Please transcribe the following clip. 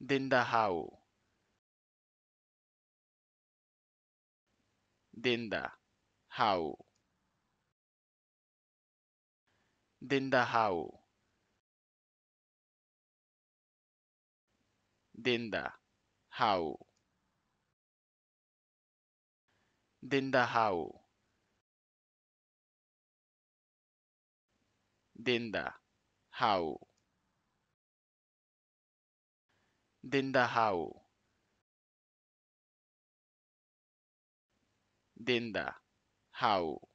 than the how. Than the how. Than the how. Than the how. Than the how. Than the how. inda how? inda how?